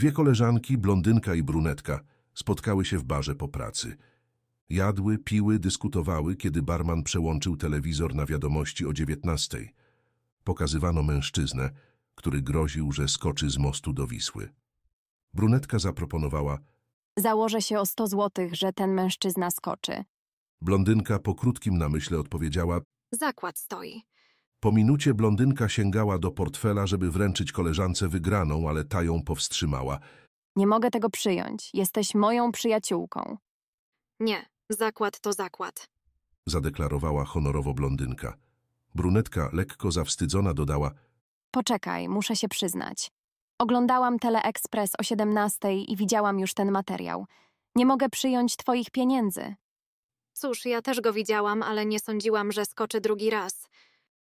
Dwie koleżanki, blondynka i brunetka, spotkały się w barze po pracy. Jadły, piły, dyskutowały, kiedy barman przełączył telewizor na wiadomości o dziewiętnastej. Pokazywano mężczyznę, który groził, że skoczy z mostu do Wisły. Brunetka zaproponowała Założę się o sto złotych, że ten mężczyzna skoczy. Blondynka po krótkim namyśle odpowiedziała Zakład stoi. Po minucie blondynka sięgała do portfela, żeby wręczyć koleżance wygraną, ale ta ją powstrzymała. Nie mogę tego przyjąć. Jesteś moją przyjaciółką. Nie, zakład to zakład. Zadeklarowała honorowo blondynka. Brunetka, lekko zawstydzona, dodała Poczekaj, muszę się przyznać. Oglądałam TeleExpress o 17 i widziałam już ten materiał. Nie mogę przyjąć twoich pieniędzy. Cóż, ja też go widziałam, ale nie sądziłam, że skoczy drugi raz.